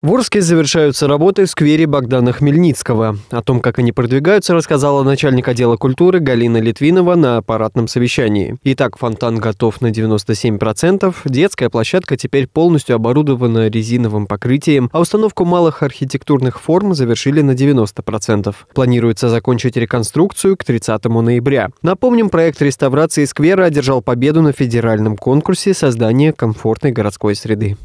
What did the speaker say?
В Орске завершаются работы в сквере Богдана Хмельницкого. О том, как они продвигаются, рассказала начальник отдела культуры Галина Литвинова на аппаратном совещании. Итак, фонтан готов на 97%, детская площадка теперь полностью оборудована резиновым покрытием, а установку малых архитектурных форм завершили на 90%. Планируется закончить реконструкцию к 30 ноября. Напомним, проект реставрации сквера одержал победу на федеральном конкурсе создания комфортной городской среды.